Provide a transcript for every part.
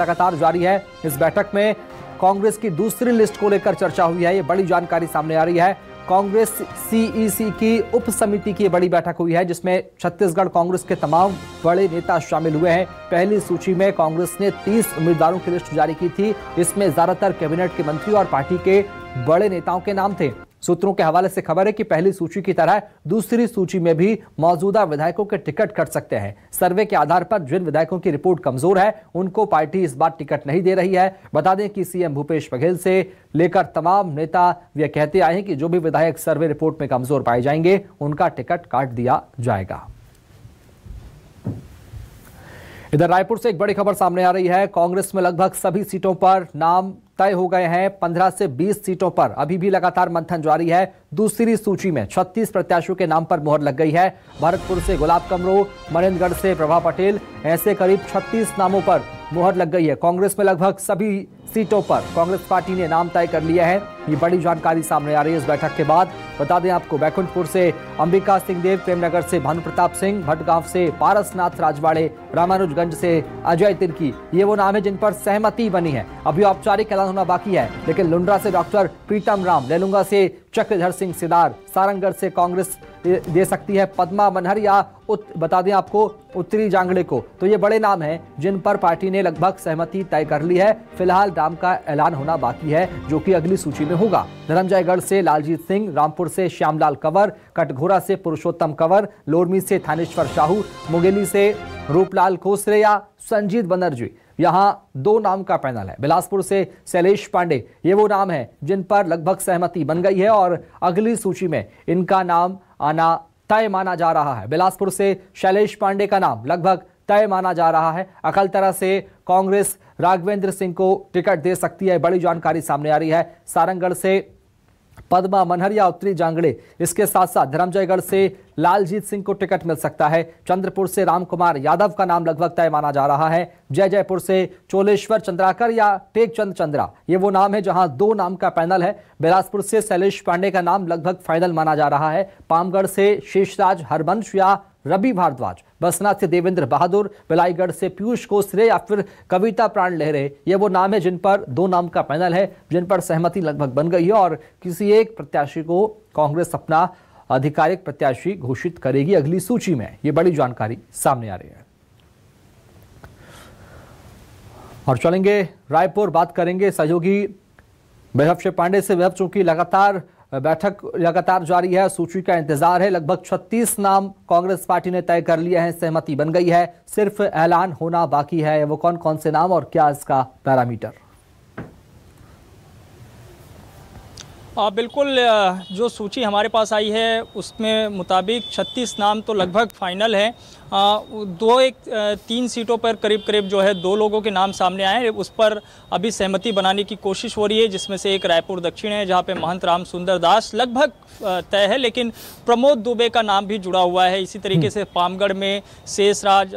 लगातार जारी है इस बैठक में कांग्रेस की दूसरी लिस्ट को लेकर चर्चा हुई है ये बड़ी जानकारी सामने आ रही है कांग्रेस सीईसी e की उप समिति की बड़ी बैठक हुई है जिसमें छत्तीसगढ़ कांग्रेस के तमाम बड़े नेता शामिल हुए हैं पहली सूची में कांग्रेस ने 30 उम्मीदवारों की लिस्ट जारी की थी इसमें ज्यादातर कैबिनेट के मंत्री और पार्टी के बड़े नेताओं के नाम थे सूत्रों के हवाले से खबर है कि पहली सूची की तरह दूसरी सूची में भी मौजूदा विधायकों के टिकट कट सकते हैं सर्वे के आधार पर जिन विधायकों की रिपोर्ट कमजोर है उनको पार्टी इस बार टिकट नहीं दे रही है बता दें कि सीएम भूपेश बघेल से लेकर तमाम नेता यह कहते आए हैं कि जो भी विधायक सर्वे रिपोर्ट में कमजोर पाए जाएंगे उनका टिकट काट दिया जाएगा इधर रायपुर से एक बड़ी खबर सामने आ रही है कांग्रेस में लगभग सभी सीटों पर नाम तय हो गए हैं 15 से 20 सीटों पर अभी भी लगातार मंथन जारी है दूसरी सूची में 36 प्रत्याशियों के नाम पर मोहर लग गई है भरतपुर से गुलाब कमरो मनेन्द्रगढ़ से प्रभा पटेल ऐसे करीब 36 नामों पर मोहर लग गई है कांग्रेस में लगभग सभी सीटों पर कांग्रेस पार्टी ने नाम तय कर लिया है ये बड़ी जानकारी सामने आ रही है इस बैठक के बाद बता दें आपको बैकुंठपुर से अंबिका सिंह देव प्रेमनगर से भानु प्रताप सिंह भटगांव से पारसनाथ राजवाड़े रामानुजगंज से अजय तिरकी ये वो नाम है जिन पर सहमति बनी है अभी औपचारिक ऐलान होना बाकी है लेकिन लुंड्रा से डॉक्टर प्रीतम राम लेलुंगा से चक्रधर सिंह सिदार सारंगढ़ से कांग्रेस दे सकती है पदमा मनहर या उत, बता दें आपको उत्तरी जांगड़े को तो ये बड़े नाम हैं जिन पर पार्टी ने लगभग सहमति तय कर ली है फिलहाल नाम का ऐलान होना बाकी है जो कि अगली सूची में होगा धरमजयगढ़ से लालजीत सिंह रामपुर से श्यामलाल कंवर कटघोरा से पुरुषोत्तम कंवर लोरमी से थानेश्वर शाहू मुंगेली से रूपलाल खोसरे या संजीत बनर्जी यहाँ दो नाम का पैनल है बिलासपुर से शैलेश पांडे ये वो नाम है जिन पर लगभग सहमति बन गई है और अगली सूची में इनका नाम आना तय माना जा रहा है बिलासपुर से शैलेश पांडे का नाम लगभग तय माना जा रहा है अकल तरह से कांग्रेस राघवेंद्र सिंह को टिकट दे सकती है बड़ी जानकारी सामने आ रही है सारंगढ़ से पद्मा मनहरिया उत्तरी जांगड़े इसके साथ साथ धर्मजयगढ़ से लालजीत सिंह को टिकट मिल सकता है चंद्रपुर से रामकुमार यादव का नाम लगभग तय माना जा रहा है जय जयपुर से चोलेश्वर चंद्राकर या टेकचंद चंद्रा ये वो नाम है जहां दो नाम का पैनल है बिलासपुर से शैलेश पांडे का नाम लगभग फाइनल माना जा रहा है पामगढ़ से शेषराज हरबंश या रवि भारद्वाज बसना से देवेंद्र बहादुर बिलाईगढ़ से पीयूष कोसरे या फिर कविता प्राण लहरे ये वो नाम है जिन पर दो नाम का पैनल है जिन पर सहमति लगभग बन गई है और किसी एक प्रत्याशी को कांग्रेस अपना आधिकारिक प्रत्याशी घोषित करेगी अगली सूची में ये बड़ी जानकारी सामने आ रही है और चलेंगे रायपुर बात करेंगे सहयोगी वैभव शिव पांडे से वैभव चूंकि लगातार बैठक लगातार जारी है सूची का इंतजार है लगभग 36 नाम कांग्रेस पार्टी ने तय कर लिए हैं सहमति बन गई है सिर्फ ऐलान होना बाकी है वो कौन कौन से नाम और क्या इसका पैरामीटर आ, हाँ, बिल्कुल जो सूची हमारे पास आई है उसमें मुताबिक 36 नाम तो लगभग फाइनल है दो एक तीन सीटों पर करीब करीब जो है दो लोगों के नाम सामने आए हैं उस पर अभी सहमति बनाने की कोशिश हो रही है जिसमें से एक रायपुर दक्षिण है जहाँ पे महंत राम सुंदर दास लगभग तय है लेकिन प्रमोद दुबे का नाम भी जुड़ा हुआ है इसी तरीके से पामगढ़ में शेषराज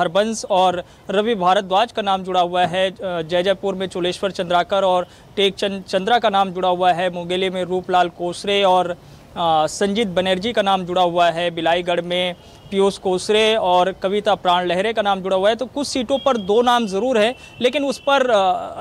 हरबंस और रवि भारद्वाज का नाम जुड़ा हुआ है जय जयपुर में चोलेश्वर चंद्राकर और टेक चंद चंद्रा का नाम जुड़ा हुआ है मुंगेली में रूपलाल कोसरे और संजीत बनर्जी का नाम जुड़ा हुआ है बिलाईगढ़ में पीयूष कोसरे और कविता प्राण लहरे का नाम जुड़ा हुआ है तो कुछ सीटों पर दो नाम ज़रूर है लेकिन उस पर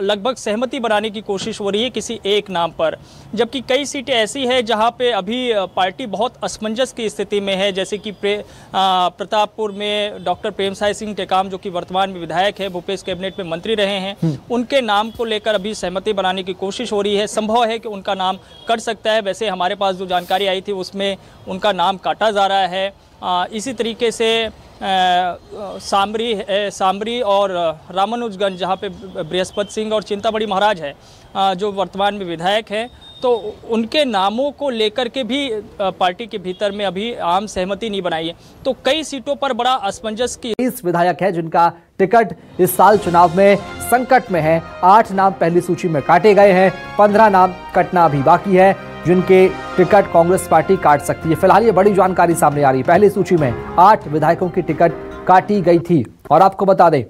लगभग सहमति बनाने की कोशिश हो रही है किसी एक नाम पर जबकि कई सीटें ऐसी है जहाँ पे अभी पार्टी बहुत असमंजस की स्थिति में है जैसे कि प्रतापपुर में डॉक्टर प्रेम सिंह टेकाम जो कि वर्तमान में विधायक है भूपेश कैबिनेट में मंत्री रहे हैं हम्म। उनके नाम को लेकर अभी सहमति बनाने की कोशिश हो रही है संभव है कि उनका नाम कट सकता है वैसे हमारे पास जो जानकारी आई थी उसमें उनका नाम काटा जा रहा है इसी तरीके से सामरी सामरी और रामानुजगंज जहाँ पे बृहस्पति सिंह और चिंताबड़ी महाराज है जो वर्तमान में विधायक हैं तो उनके नामों को लेकर के भी पार्टी के भीतर में अभी आम सहमति नहीं बनाई है तो कई सीटों पर बड़ा असमंजस की इस विधायक है जिनका टिकट इस साल चुनाव में संकट में है आठ नाम पहली सूची में काटे गए हैं पंद्रह नाम कटना भी बाकी है जिनके टिकट कांग्रेस पार्टी काट सकती है फिलहाल ये बड़ी जानकारी सामने आ रही है पहली सूची में आठ विधायकों की टिकट काटी गई थी और आपको बता दें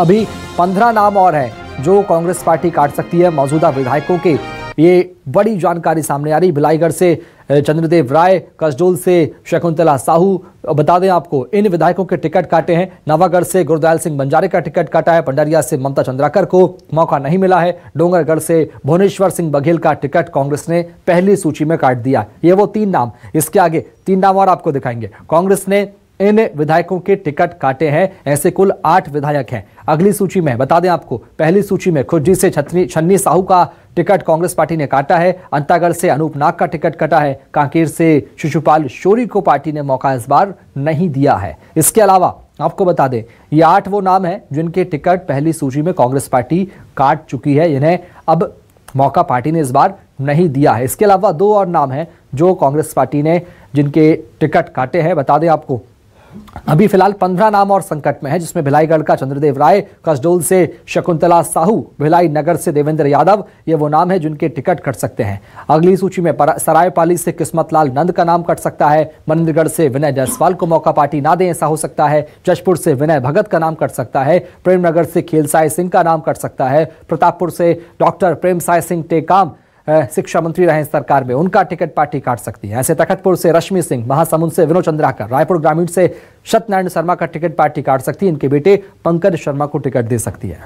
अभी पंद्रह नाम और हैं जो कांग्रेस पार्टी काट सकती है मौजूदा विधायकों के ये बड़ी जानकारी सामने आ रही भिलाईगढ़ से चंद्रदेव राय कसडोल से शकुंतला साहू बता दें आपको इन विधायकों के टिकट काटे हैं नवागढ़ से गुरदयाल सिंह बंजारे का टिकट काटा है पंडरिया से ममता चंद्राकर को मौका नहीं मिला है डोंगरगढ़ से भुवनेश्वर सिंह बघेल का टिकट कांग्रेस ने पहली सूची में काट दिया ये वो तीन नाम इसके आगे तीन नाम और आपको दिखाएंगे कांग्रेस ने इन विधायकों के टिकट काटे हैं ऐसे कुल आठ विधायक हैं अगली सूची में बता दें आपको पहली सूची में खुर्जी से छन्नी साहू का टिकट कांग्रेस पार्टी ने काटा है अंतागढ़ से अनूप नाग का टिकट कटा है कांकेर से शिशुपाल शोरी को पार्टी ने मौका इस बार नहीं दिया है इसके अलावा आपको बता दें ये आठ वो नाम है जिनके टिकट पहली सूची में कांग्रेस पार्टी काट चुकी है इन्हें अब मौका पार्टी ने इस बार नहीं दिया है इसके अलावा दो और नाम है जो कांग्रेस पार्टी ने जिनके टिकट काटे हैं बता दें आपको अभी फिलहाल पंद्रह नाम और संकट में है जिसमें भिलाईगढ़ का चंद्रदेव राय कसडोल से शकुंतला साहू भिलाई नगर से देवेंद्र यादव ये वो नाम है जिनके टिकट कट सकते हैं अगली सूची में सरायपाली से किस्मत लाल नंद का नाम कट सकता है मनिंद्रगढ़ से विनय जायसवाल को मौका पार्टी ना दे ऐसा हो सकता है जशपुर से विनय भगत का नाम कट सकता है प्रेमनगर से खेलसाय सिंह का नाम कट सकता है प्रतापपुर से डॉक्टर प्रेमसाय सिंह टेकाम शिक्षा मंत्री रहे सरकार में उनका टिकट पार्टी काट सकती है ऐसे तखतपुर से रश्मि सिंह महासमुंद से विनोद चंद्राकर रायपुर ग्रामीण से सत्यनारायण शर्मा का टिकट पार्टी काट सकती है इनके बेटे पंकज शर्मा को टिकट दे सकती है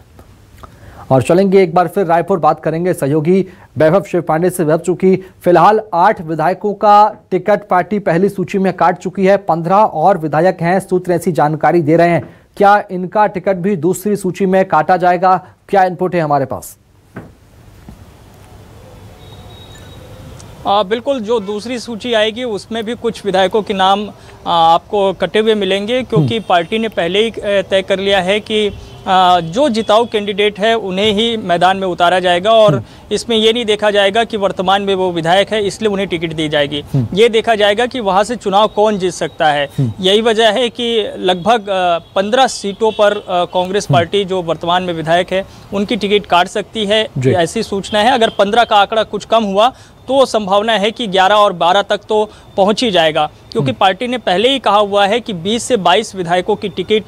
और चलेंगे एक बार फिर रायपुर बात करेंगे सहयोगी वैभव शिव पांडे से वैभव चुकी फिलहाल आठ विधायकों का टिकट पार्टी पहली सूची में काट चुकी है पंद्रह और विधायक हैं सूत्र ऐसी जानकारी दे रहे हैं क्या इनका टिकट भी दूसरी सूची में काटा जाएगा क्या इनपुट है हमारे पास आ, बिल्कुल जो दूसरी सूची आएगी उसमें भी कुछ विधायकों के नाम आ, आपको कटे हुए मिलेंगे क्योंकि हम्म। पार्टी ने पहले ही तय कर लिया है कि आ, जो जिताऊ कैंडिडेट है उन्हें ही मैदान में उतारा जाएगा और हम्म। इसमें ये नहीं देखा जाएगा कि वर्तमान में वो विधायक है इसलिए उन्हें टिकट दी जाएगी हम्म। ये देखा जाएगा कि वहाँ से चुनाव कौन जीत सकता है यही वजह है कि लगभग पंद्रह सीटों पर कांग्रेस पार्टी जो वर्तमान में विधायक है उनकी टिकट काट सकती है ऐसी सूचना है अगर पंद्रह का आंकड़ा कुछ कम हुआ तो वो संभावना है कि 11 और 12 तक तो पहुंच ही जाएगा क्योंकि हम्म। पार्टी ने पहले ही कहा हुआ है कि 20 से 22 विधायकों की टिकट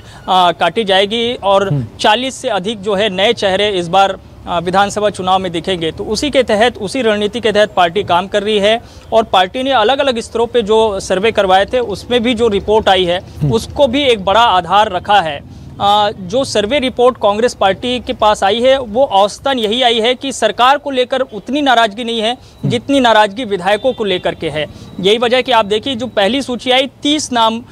काटी जाएगी और 40 हम्म। से अधिक जो है नए चेहरे इस बार विधानसभा चुनाव में दिखेंगे तो उसी के तहत उसी रणनीति के तहत पार्टी काम कर रही है और पार्टी ने अलग अलग स्तरों पे जो सर्वे करवाए थे उसमें भी जो रिपोर्ट आई है हम्म। उसको भी एक बड़ा आधार रखा है जो सर्वे रिपोर्ट कांग्रेस पार्टी के पास आई है वो औसतन यही आई है कि सरकार को लेकर उतनी नाराज़गी नहीं है जितनी नाराज़गी विधायकों को लेकर के है यही वजह है कि आप देखिए जो पहली सूची आई तीस नाम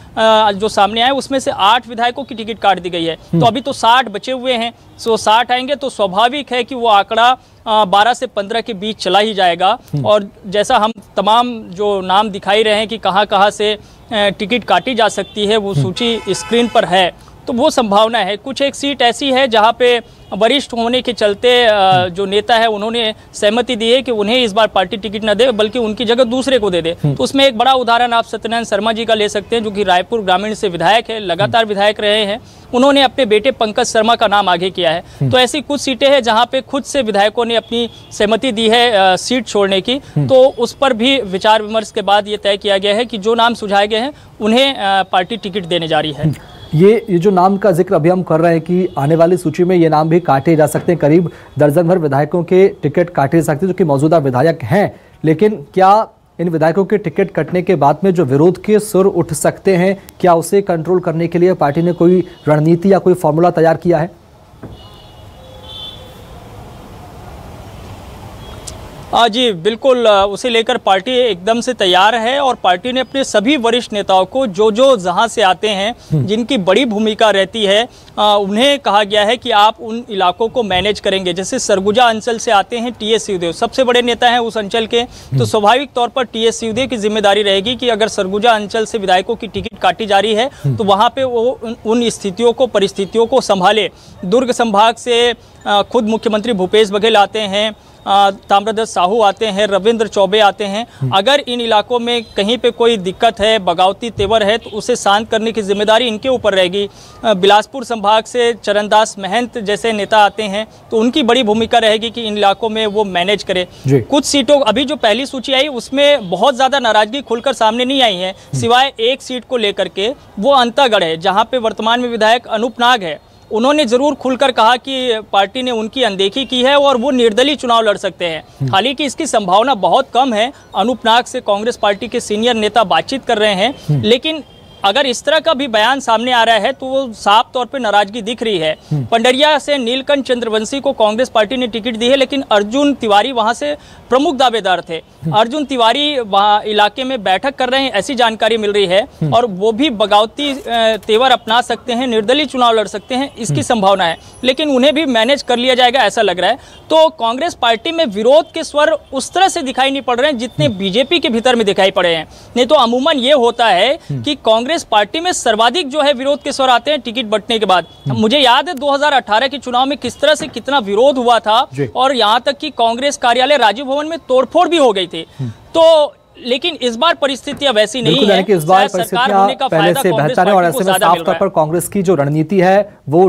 जो सामने आए उसमें से आठ विधायकों की टिकट काट दी गई है तो अभी तो साठ बचे हुए हैं सो साठ आएंगे तो स्वाभाविक है कि वो आंकड़ा बारह से पंद्रह के बीच चला ही जाएगा और जैसा हम तमाम जो नाम दिखाई रहे हैं कि कहाँ कहाँ से टिकट काटी जा सकती है वो सूची स्क्रीन पर है तो वो संभावना है कुछ एक सीट ऐसी है जहाँ पे वरिष्ठ होने के चलते जो नेता है उन्होंने सहमति दी है कि उन्हें इस बार पार्टी टिकट न दे बल्कि उनकी जगह दूसरे को दे दे हम्म। तो उसमें एक बड़ा उदाहरण आप सत्यनारायण शर्मा जी का ले सकते हैं जो कि रायपुर ग्रामीण से विधायक है लगातार हम्म। विधायक रहे हैं उन्होंने अपने बेटे पंकज शर्मा का नाम आगे किया है हम्म। तो ऐसी कुछ सीटें हैं जहाँ पे खुद से विधायकों ने अपनी सहमति दी है सीट छोड़ने की तो उस पर भी विचार विमर्श के बाद ये तय किया गया है कि जो नाम सुझाए गए हैं उन्हें पार्टी टिकट देने जा रही है ये ये जो नाम का जिक्र अभी हम कर रहे हैं कि आने वाली सूची में ये नाम भी काटे जा सकते हैं करीब दर्जन भर विधायकों के टिकट काटे जा सकते हैं जो कि मौजूदा विधायक हैं लेकिन क्या इन विधायकों के टिकट कटने के बाद में जो विरोध के सुर उठ सकते हैं क्या उसे कंट्रोल करने के लिए पार्टी ने कोई रणनीति या कोई फॉर्मूला तैयार किया है जी बिल्कुल उसे लेकर पार्टी एकदम से तैयार है और पार्टी ने अपने सभी वरिष्ठ नेताओं को जो जो जहां से आते हैं हम्म। जिनकी बड़ी भूमिका रहती है आ, उन्हें कहा गया है कि आप उन इलाकों को मैनेज करेंगे जैसे सरगुजा अंचल से आते हैं टी एस सिंहदेव सबसे बड़े नेता हैं उस अंचल के तो हम्म। स्वाभाविक तौर पर टी एस सिंहदेव की जिम्मेदारी रहेगी कि अगर सरगुजा अंचल से विधायकों की टिकट काटी जा रही है हम्म। तो वहाँ पर वो उन स्थितियों को परिस्थितियों को संभाले दुर्ग संभाग से खुद मुख्यमंत्री भूपेश बघेल आते हैं ताम्रदत्त साहू आते हैं रविंद्र चौबे आते हैं हम्म। अगर इन इलाकों में कहीं पे कोई दिक्कत है बगावती तेवर है तो उसे शांत करने की जिम्मेदारी इनके ऊपर रहेगी बिलासपुर संभाग से चरणदास महंत जैसे नेता आते हैं तो उनकी बड़ी भूमिका रहेगी कि इन इलाकों में वो मैनेज करें कुछ सीटों अभी जो पहली सूची आई उसमें बहुत ज़्यादा नाराजगी खुलकर सामने नहीं आई है हम्म। सिवाय एक सीट को लेकर के वो अंतागढ़ है जहाँ पे वर्तमान में विधायक अनूप नाग है उन्होंने ज़रूर खुलकर कहा कि पार्टी ने उनकी अनदेखी की है और वो निर्दलीय चुनाव लड़ सकते हैं हम्म। हालांकि इसकी संभावना बहुत कम है अनुपनाग से कांग्रेस पार्टी के सीनियर नेता बातचीत कर रहे हैं हम्म। लेकिन अगर इस तरह का भी बयान सामने आ रहा है तो वो साफ तौर पे नाराजगी दिख रही है हम्म। पंडरिया से नीलकंठ चंद्रवंशी को कांग्रेस पार्टी ने टिकट दी है लेकिन अर्जुन तिवारी वहां से प्रमुख दावेदार थे हम्म। अर्जुन तिवारी वहाँ इलाके में बैठक कर रहे हैं ऐसी जानकारी मिल रही है हम्म। और वो भी बगावती तेवर अपना सकते हैं निर्दलीय चुनाव लड़ सकते हैं इसकी संभावना है लेकिन उन्हें भी मैनेज कर लिया जाएगा ऐसा लग रहा है तो कांग्रेस पार्टी में विरोध के स्वर उस तरह से दिखाई नहीं पड़ रहे हैं जितने बीजेपी के भीतर में दिखाई पड़े हैं नहीं तो अमूमन ये होता है कि कांग्रेस कांग्रेस पार्टी में सर्वाधिक जो है विरोध के स्वर आते हैं टिकट बटने के बाद हम्म। मुझे याद है 2018 के चुनाव में किस तरह से कितना विरोध हुआ था और यहाँ तक कि कांग्रेस कार्यालय राजीव भवन में तोड़फोड़ भी हो गई थी हम्म। तो लेकिन इस बार परिस्थितियां वैसी नहीं है कि इस बार परिस्थितियां पहले से बेहतर है और ऐसे में साफ तौर पर कांग्रेस की जो रणनीति है वो